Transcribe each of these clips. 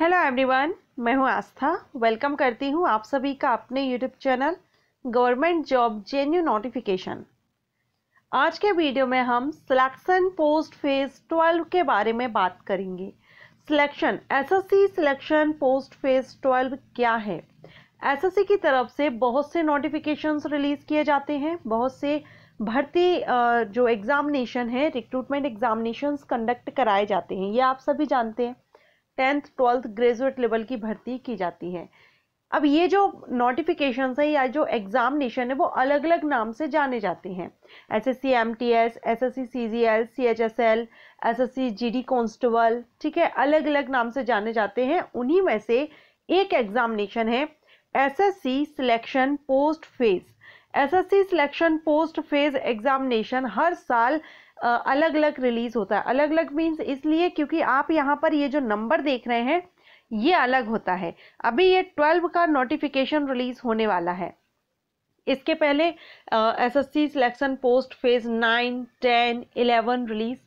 Hello everyone मैं हूं आस्था welcome करती हूं आप सभी का अपने YouTube channel government job genuine notification आज के वीडियो में हम सिलेक्शन पोस्ट फेज़ 12 के बारे में बात करेंगे selection SSC selection post phase 12 क्या है एसएससी की तरफ से बहुत से नोटिफिकेशंस रिलीज़ किए जाते हैं बहुत से भर्ती जो एग्ज़ामिनेशन है रिक्रूटमेंट एग्ज़ामिनेशंस कंडक्ट कराए जाते हैं ये आप सभी जानते हैं टेंथ ट्वेल्थ ग्रेजुएट लेवल की भर्ती की जाती है अब ये जो नोटिफिकेशन है या जो एग्जामिनेशन है वो अलग अलग नाम से जाने जाते हैं S S C M T S S S C C G L C H S L S S C G D constable ठीक है अलग अलग नाम से जाने जाते हैं उन्हीं में से एक एग्जामिनेशन है S S C selection post phase S S C selection post phase examination हर साल अलग अलग रिलीज़ होता है अलग अलग मीन्स इसलिए क्योंकि आप यहाँ पर ये जो नंबर देख रहे हैं ये अलग होता है अभी ये ट्वेल्व का नोटिफिकेशन रिलीज़ होने वाला है इसके पहले S S C selection post phase nine ten eleven release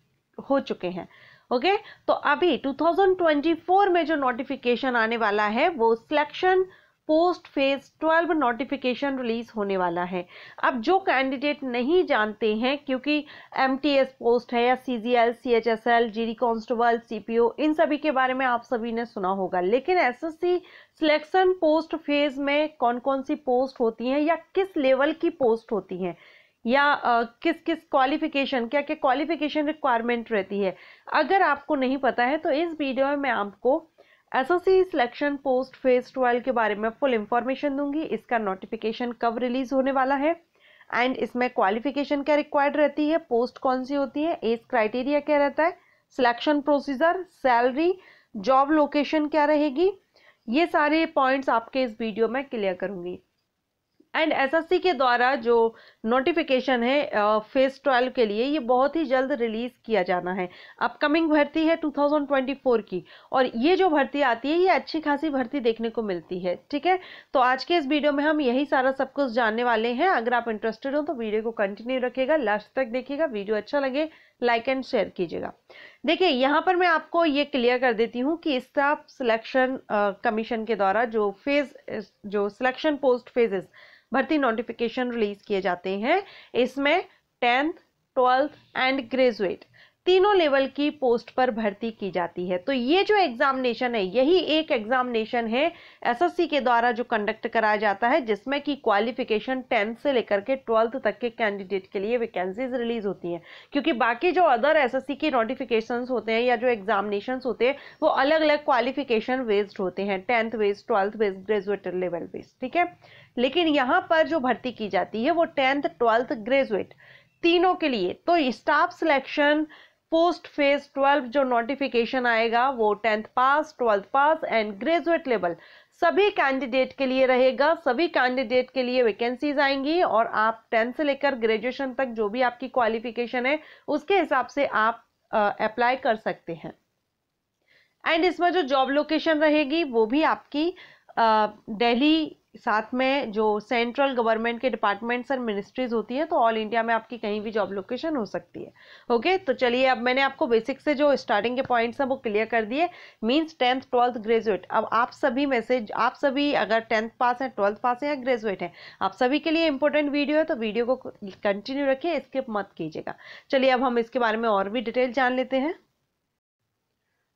हो चुके हैं ओके okay? तो अभी 2024 में जो नोटिफिकेशन आने वाला है वो selection post phase 12 notification release होने वाला है अब जो कैंडिडेट नहीं जानते हैं क्योंकि एम पोस्ट है या C G L C H S L G D constable C P O इन सभी के बारे में आप सभी ने सुना होगा लेकिन S S C selection post phase में कौन कौन सी पोस्ट होती हैं या किस लेवल की पोस्ट होती हैं या आ, किस किस क्वालिफिकेशन क्या क्या क्वालिफिकेशन रिक्वायरमेंट रहती है अगर आपको नहीं पता है तो इस वीडियो में मैं आपको SSC selection post phase twelve के बारे में फुल इंफॉर्मेशन दूंगी इसका नोटिफिकेशन कब रिलीज होने वाला है एंड इसमें क्वालिफिकेशन क्या रिक्वायर्ड रहती है पोस्ट कौन सी होती है एज क्राइटेरिया क्या रहता है selection procedure salary job location क्या रहेगी ये सारे पॉइंट्स आपके इस वीडियो में क्लियर करूंगी एंड एसएससी के द्वारा जो नोटिफिकेशन है फेज ट्वेल्व के लिए ये बहुत ही जल्द रिलीज़ किया जाना है अपकमिंग भर्ती है 2024 की और ये जो भर्ती आती है ये अच्छी खासी भर्ती देखने को मिलती है ठीक है तो आज के इस वीडियो में हम यही सारा सब कुछ जानने वाले हैं अगर आप इंटरेस्टेड हो तो वीडियो को कंटिन्यू रखेगा लास्ट तक देखिएगा वीडियो अच्छा लगे लाइक एंड शेयर कीजिएगा देखिए यहाँ पर मैं आपको ये क्लियर कर देती हूँ कि स्टाफ सिलेक्शन कमीशन के द्वारा जो फेज जो सिलेक्शन पोस्ट फेजेस भर्ती नोटिफिकेशन रिलीज किए जाते हैं इसमें टेंथ ट्वेल्थ एंड ग्रेजुएट तीनों लेवल की पोस्ट पर भर्ती की जाती है तो ये जो एग्जामिनेशन है यही एक एग्जामिनेशन है एसएससी के द्वारा जो कंडक्ट कराया जाता है जिसमें कि क्वालिफिकेशन टेंथ से लेकर के ट्वेल्थ तक के कैंडिडेट के लिए वैकेंसीज रिलीज होती हैं क्योंकि बाकी जो अदर एसएससी के नोटिफिकेशन होते हैं या जो एग्जामिनेशन होते हैं वो अलग अलग क्वालिफिकेशन बेस्ड होते हैं tenth based twelfth based graduate level based ठीक है लेकिन यहाँ पर जो भर्ती की जाती है वो टेंथ ट्वेल्थ ग्रेजुएट तीनों के लिए तो staff selection post phase twelve जो नोटिफिकेशन आएगा वो tenth pass twelfth pass and graduate level सभी कैंडिडेट के लिए रहेगा सभी कैंडिडेट के लिए वैकेंसीज आएंगी और आप टेंथ से लेकर ग्रेजुएशन तक जो भी आपकी क्वालिफिकेशन है उसके हिसाब से आप अप्लाई कर सकते हैं एंड इसमें जो जॉब लोकेशन रहेगी वो भी आपकी दिल्ली साथ में जो सेंट्रल गवर्नमेंट के डिपार्टमेंट्स एंड मिनिस्ट्रीज होती है तो ऑल इंडिया में आपकी कहीं भी जॉब लोकेशन हो सकती है ओके तो चलिए अब मैंने आपको बेसिक से जो स्टार्टिंग के पॉइंट्स हैं वो क्लियर कर दिए मींस टेंथ ट्वेल्थ ग्रेजुएट अब आप सभी में से आप सभी अगर टेंथ पास हैं ट्वेल्थ पास हैं या ग्रेजुएट हैं आप सभी के लिए इंपॉर्टेंट वीडियो है तो वीडियो को कंटिन्यू रखिए स्किप मत कीजिएगा चलिए अब हम इसके बारे में और भी डिटेल जान लेते हैं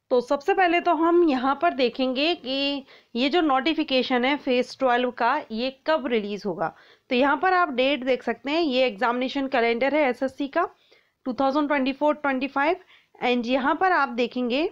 तो सबसे पहले तो हम यहाँ पर देखेंगे कि ये जो नोटिफिकेशन है फेज़ ट्वेल्व का ये कब रिलीज़ होगा तो यहाँ पर आप डेट देख सकते हैं ये एग्जामिनेशन कैलेंडर है एसएससी का 2024-25 एंड यहाँ पर आप देखेंगे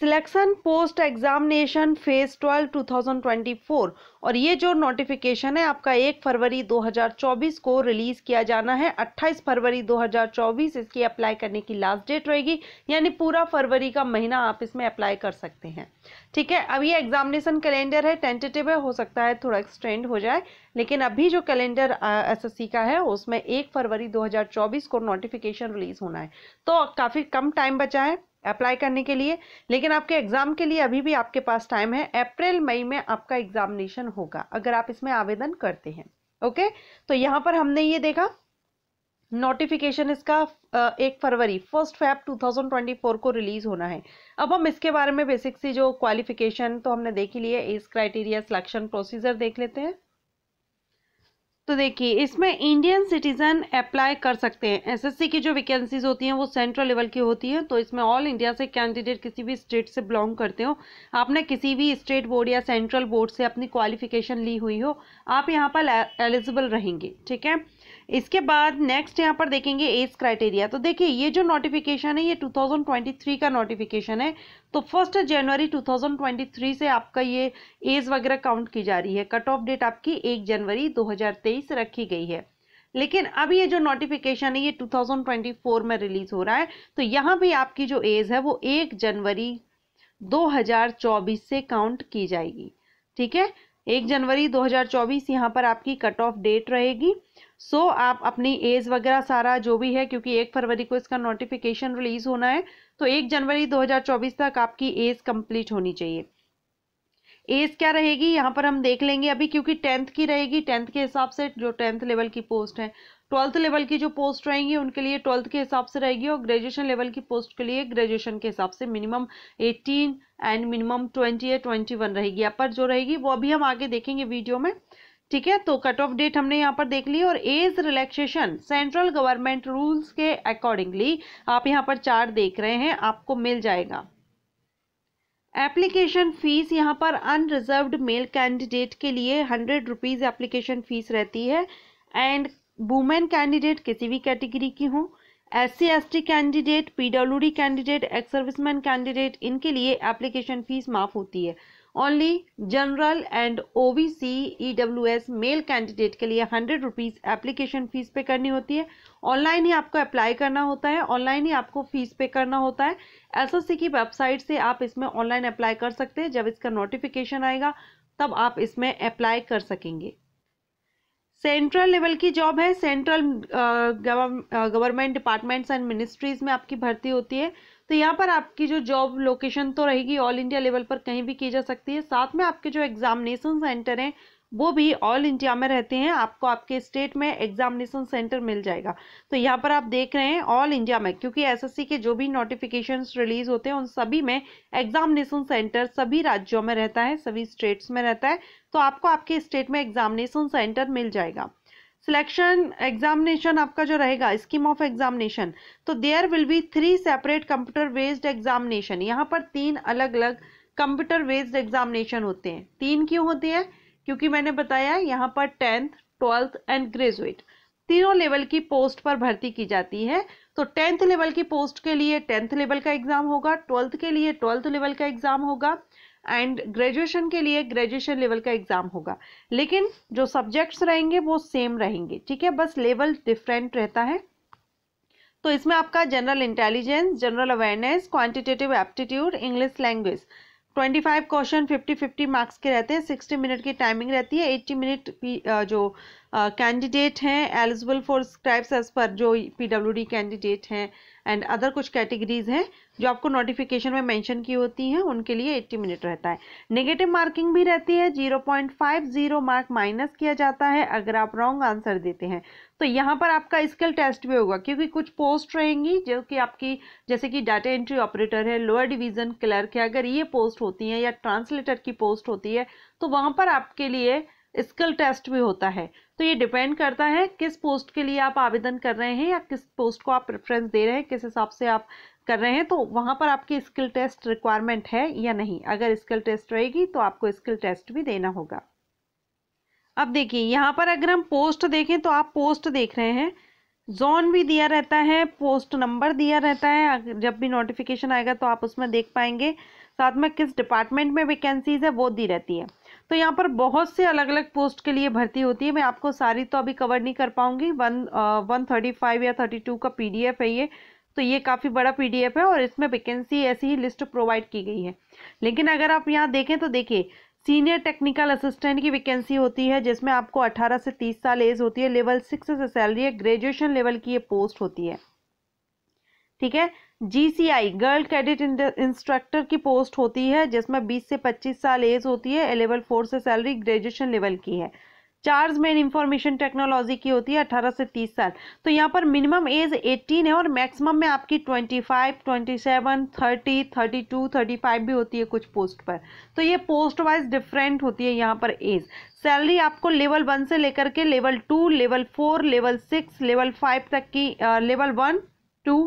सिलेक्शन पोस्ट एग्जामिनेशन फेज 12 2024 और ये जो नोटिफिकेशन है आपका 1 फरवरी 2024 को रिलीज किया जाना है 28 फरवरी 2024 इसकी अप्लाई करने की लास्ट डेट रहेगी यानी पूरा फरवरी का महीना आप इसमें अप्लाई कर सकते हैं ठीक है अब ये एग्जामिनेशन कैलेंडर है टेंटेटिव है हो सकता है थोड़ा एक्सटेंड हो जाए लेकिन अभी जो कैलेंडर सी का है उसमें एक फरवरी चौबीस को नोटिफिकेशन रिलीज होना है तो काफ़ी कम टाइम बचा है अप्लाई करने के लिए लेकिन आपके एग्ज़ाम के लिए अभी भी आपके पास टाइम है अप्रैल मई में आपका एग्ज़ामिनेशन होगा अगर आप इसमें आवेदन करते हैं ओके तो यहाँ पर हमने ये देखा नोटिफिकेशन इसका एक फरवरी फर्स्ट फैब 2024 को रिलीज होना है अब हम इसके बारे में बेसिक सी जो क्वालिफिकेशन तो हमने देख ही लिए एज क्राइटेरिया सिलेक्शन प्रोसीजर देख लेते हैं तो देखिए इसमें इंडियन सिटीज़न अप्लाई कर सकते हैं एसएससी की जो वैकेंसीज होती हैं वो सेंट्रल लेवल की होती हैं तो इसमें ऑल इंडिया से कैंडिडेट किसी भी स्टेट से बिलोंग करते हो आपने किसी भी स्टेट बोर्ड या सेंट्रल बोर्ड से अपनी क्वालिफिकेशन ली हुई हो आप यहाँ पर एलिजिबल रहेंगे ठीक है इसके बाद नेक्स्ट यहाँ पर देखेंगे एज क्राइटेरिया तो देखिए ये जो नोटिफिकेशन है ये 2023 का नोटिफिकेशन है तो फर्स्ट जनवरी 2023 से आपका ये एज वगैरह काउंट की जा रही है कट ऑफ डेट आपकी एक जनवरी 2023 रखी गई है लेकिन अब ये जो नोटिफिकेशन है ये 2024 में रिलीज हो रहा है तो यहाँ भी आपकी जो एज है वो एक जनवरी दो से काउंट की जाएगी ठीक है एक जनवरी 2024 यहाँ पर आपकी कट ऑफ डेट रहेगी सो so, आप अपनी एज वगैरह सारा जो भी है क्योंकि एक फरवरी को इसका नोटिफिकेशन रिलीज होना है तो एक जनवरी 2024 तक आपकी एज कंप्लीट होनी चाहिए एज क्या रहेगी यहाँ पर हम देख लेंगे अभी क्योंकि टेंथ की रहेगी टेंथ के हिसाब से जो टेंथ लेवल की पोस्ट है ट्वेल्थ लेवल की जो पोस्ट रहेंगी उनके लिए ट्वेल्थ के हिसाब से रहेगी और ग्रेजुएशन लेवल की पोस्ट के लिए ग्रेजुएशन के हिसाब से minimum eighteen and minimum twenty या ट्वेंटी वन रहेगी अपर जो रहेगी वो अभी हम आगे देखेंगे वीडियो में ठीक है तो कट ऑफ डेट हमने यहाँ पर देख ली और age relaxation central government rules के अकॉर्डिंगली आप यहाँ पर चार देख रहे हैं आपको मिल जाएगा एप्लीकेशन फ़ीस यहाँ पर अनरिजर्व्ड मेल कैंडिडेट के लिए हंड्रेड रुपीज़ एप्लीकेशन फ़ीस रहती है एंड वुमेन कैंडिडेट किसी भी कैटेगरी की हो S C candidate D candidate ex serviceman candidate इनके लिए एप्लीकेशन फीस माफ होती है only general and O B C E W S male candidate के लिए हंड्रेड रुपीज़ एप्लीकेशन फ़ीस पे करनी होती है ऑनलाइन ही आपको अप्लाई करना होता है ऑनलाइन ही आपको फ़ीस पे करना होता है एस की वेबसाइट से आप इसमें ऑनलाइन अप्लाई कर सकते हैं जब इसका नोटिफिकेशन आएगा तब आप इसमें अप्लाई कर सकेंगे सेंट्रल लेवल की जॉब है central government departments and ministries में आपकी भर्ती होती है तो यहाँ पर आपकी जो जॉब लोकेशन तो रहेगी ऑल इंडिया लेवल पर कहीं भी की जा सकती है साथ में आपके जो एग्जामिनेशन सेंटर हैं वो भी ऑल इंडिया में रहते हैं आपको आपके स्टेट में एग्जामिनेशन सेंटर मिल जाएगा तो यहाँ पर आप देख रहे हैं ऑल इंडिया में क्योंकि एसएससी के जो भी नोटिफिकेशन रिलीज होते हैं उन सभी में एग्जामिनेशन सेंटर सभी राज्यों में रहता है सभी स्टेट्स में रहता है तो आपको आपके स्टेट में एग्जामिनेशन सेंटर मिल जाएगा सिलेक्शन एग्जामिनेशन आपका जो रहेगा स्कीम ऑफ एग्जामिनेशन तो there will be three separate computer based examination यहाँ पर तीन अलग अलग कंप्यूटर बेस्ड एग्जामिनेशन होते हैं तीन क्यों होते हैं क्योंकि मैंने बताया यहाँ पर टेंथ ट्वेल्थ एंड ग्रेजुएट तीनों लेवल की पोस्ट पर भर्ती की जाती है तो टेंथ लेवल की पोस्ट के लिए टेंथ लेवल का एग्ज़ाम होगा ट्वेल्थ के लिए ट्वेल्थ लेवल का एग्ज़ाम होगा एंड ग्रेजुएशन के लिए ग्रेजुएशन लेवल का एग्ज़ाम होगा लेकिन जो सब्जेक्ट्स रहेंगे वो सेम रहेंगे ठीक है बस लेवल डिफरेंट रहता है तो इसमें आपका general intelligence general awareness quantitative aptitude English language twenty five question fifty fifty marks के रहते हैं सिक्सटी मिनट की टाइमिंग रहती है एट्टी मिनट जो कैंडिडेट हैं eligible for scribes as per जो पीडब्ल्यूडी कैंडिडेट हैं एंड अदर कुछ कैटेगरीज हैं जो आपको नोटिफिकेशन में मेंशन की होती हैं उनके लिए एट्टी मिनट रहता है नेगेटिव मार्किंग भी रहती है zero point five zero mark minus किया जाता है अगर आप रॉन्ग आंसर देते हैं तो यहाँ पर आपका स्किल टेस्ट भी होगा क्योंकि कुछ पोस्ट रहेंगी जो कि आपकी जैसे कि डाटा एंट्री ऑपरेटर है लोअर डिवीज़न क्लर्क है अगर ये पोस्ट होती है या ट्रांसलेटर की पोस्ट होती है तो वहाँ पर आपके लिए स्किल टेस्ट भी होता है तो ये डिपेंड करता है किस पोस्ट के लिए आप आवेदन कर रहे हैं या किस पोस्ट को आप प्रेफरेंस दे रहे हैं किस हिसाब से आप कर रहे हैं तो वहाँ पर आपकी स्किल टेस्ट रिक्वायरमेंट है या नहीं अगर स्किल टेस्ट रहेगी तो आपको स्किल टेस्ट भी देना होगा अब देखिए यहाँ पर अगर हम पोस्ट देखें तो आप पोस्ट देख रहे हैं जोन भी दिया रहता है पोस्ट नंबर दिया रहता है जब भी नोटिफिकेशन आएगा तो आप उसमें देख पाएंगे साथ में किस डिपार्टमेंट में वैकेंसीज है वो दी रहती है तो यहाँ पर बहुत से अलग अलग पोस्ट के लिए भर्ती होती है मैं आपको सारी तो अभी कवर नहीं कर पाऊँगी वन वन थर्टी फाइव या थर्टी टू का पी है ये तो ये काफ़ी बड़ा पी है और इसमें वैकेंसी ऐसी ही लिस्ट प्रोवाइड की गई है लेकिन अगर आप यहाँ देखें तो देखिए सीनियर टेक्निकल असिस्टेंट की वैकेंसी होती है जिसमें आपको 18 से 30 साल एज होती है लेवल सिक्स से सैलरी है ग्रेजुएशन लेवल की ये पोस्ट होती है ठीक है जीसीआई गर्ल कैडेट इंस्ट्रक्टर की पोस्ट होती है जिसमें 20 से 25 साल एज होती है लेवल फोर से सैलरी ग्रेजुएशन लेवल की है चार्ज में इंफॉर्मेशन टेक्नोलॉजी की होती है अठारह से तीस साल तो यहाँ पर मिनिमम एज एटीन है और मैक्सिमम में आपकी twenty twenty five seven thirty thirty two thirty five भी होती है कुछ पोस्ट पर तो ये पोस्ट वाइज डिफरेंट होती है यहाँ पर एज सैलरी आपको लेवल वन से लेकर के level two level four level six level five तक की level one two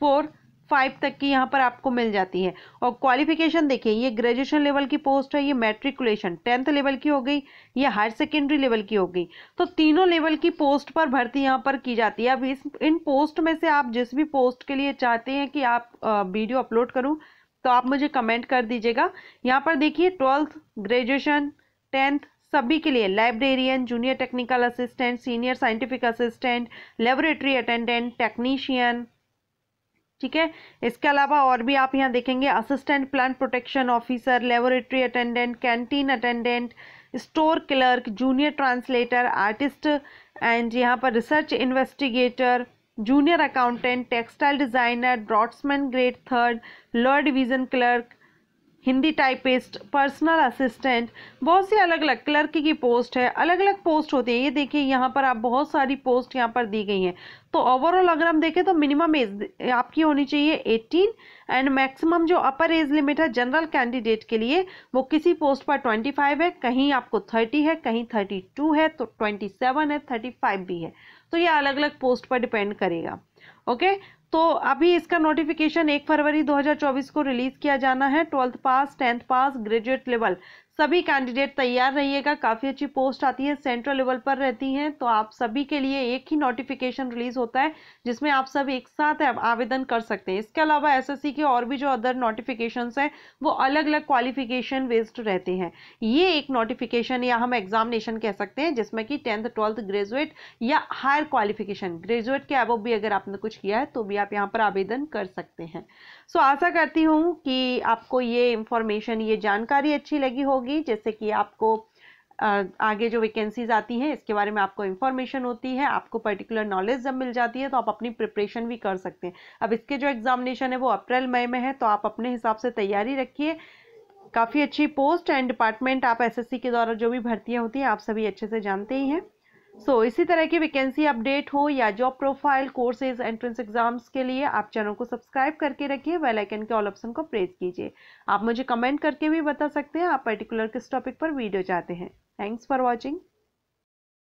four five तक की यहाँ पर आपको मिल जाती है और क्वालिफिकेशन देखिए ये ग्रेजुएशन लेवल की पोस्ट है ये मैट्रिकुलेशन टेंथ लेवल की हो गई या हायर सेकेंडरी लेवल की हो गई तो तीनों लेवल की पोस्ट पर भर्ती यहाँ पर की जाती है अब इस इन पोस्ट में से आप जिस भी पोस्ट के लिए चाहते हैं कि आप वीडियो अपलोड करूँ तो आप मुझे कमेंट कर दीजिएगा यहाँ पर देखिए ट्वेल्थ ग्रेजुएशन टेंथ सभी के लिए librarian junior technical assistant senior scientific assistant laboratory attendant technician ठीक है इसके अलावा और भी आप यहाँ देखेंगे assistant plant protection officer laboratory attendant canteen attendant store clerk junior translator artist and यहाँ पर research investigator junior accountant textile designer draughtsman grade third law division clerk Hindi typist personal assistant बहुत सी अलग अलग क्लर्क की पोस्ट है अलग अलग पोस्ट होती है ये देखिए यहाँ पर आप बहुत सारी पोस्ट यहाँ पर दी गई हैं तो ओवरऑल अगर हम देखें तो मिनिमम एज आपकी होनी चाहिए 18 एंड मैक्सिमम जो अपर एज लिमिट है जनरल कैंडिडेट के लिए वो किसी पोस्ट पर 25 है कहीं आपको 30 है कहीं 32 है तो 27 है 35 भी है तो ये अलग अलग पोस्ट पर डिपेंड करेगा ओके तो अभी इसका नोटिफिकेशन एक फरवरी 2024 को रिलीज किया जाना है twelfth pass tenth pass graduate level सभी कैंडिडेट तैयार रहिएगा काफ़ी अच्छी पोस्ट आती है सेंट्रल लेवल पर रहती हैं तो आप सभी के लिए एक ही नोटिफिकेशन रिलीज होता है जिसमें आप सब एक साथ आवेदन कर सकते हैं इसके अलावा एसएससी के और भी जो अदर नोटिफिकेशन हैं वो अलग अलग क्वालिफिकेशन बेस्ड रहते हैं ये एक नोटिफिकेशन या हम एग्जामिनेशन कह सकते हैं जिसमें कि टेंथ ट्वेल्थ ग्रेजुएट या हायर क्वालिफिकेशन ग्रेजुएट के अब भी अगर आपने कुछ किया है तो भी आप यहाँ पर आवेदन कर सकते हैं सो आशा करती हूँ कि आपको ये इंफॉर्मेशन ये जानकारी अच्छी लगी होगी होगी जैसे कि आपको आगे जो वैकेंसीज आती हैं इसके बारे में आपको इन्फॉर्मेशन होती है आपको पर्टिकुलर नॉलेज जब मिल जाती है तो आप अपनी प्रिपरेशन भी कर सकते हैं अब इसके जो एग्जामिनेशन है वो अप्रैल मई में है तो आप अपने हिसाब से तैयारी रखिए काफ़ी अच्छी पोस्ट एंड डिपार्टमेंट आप एसएससी के द्वारा जो भी भर्तियाँ होती हैं आप सभी अच्छे से जानते ही हैं सो so, इसी तरह की वैकेंसी अपडेट हो या job profile courses entrance exams के लिए आप चैनल को सब्सक्राइब करके रखिए वेल आइकन के ऑल ऑप्शन को प्रेस कीजिए आप मुझे कमेंट करके भी बता सकते हैं आप पर्टिकुलर किस टॉपिक पर वीडियो चाहते हैं थैंक्स फॉर वॉचिंग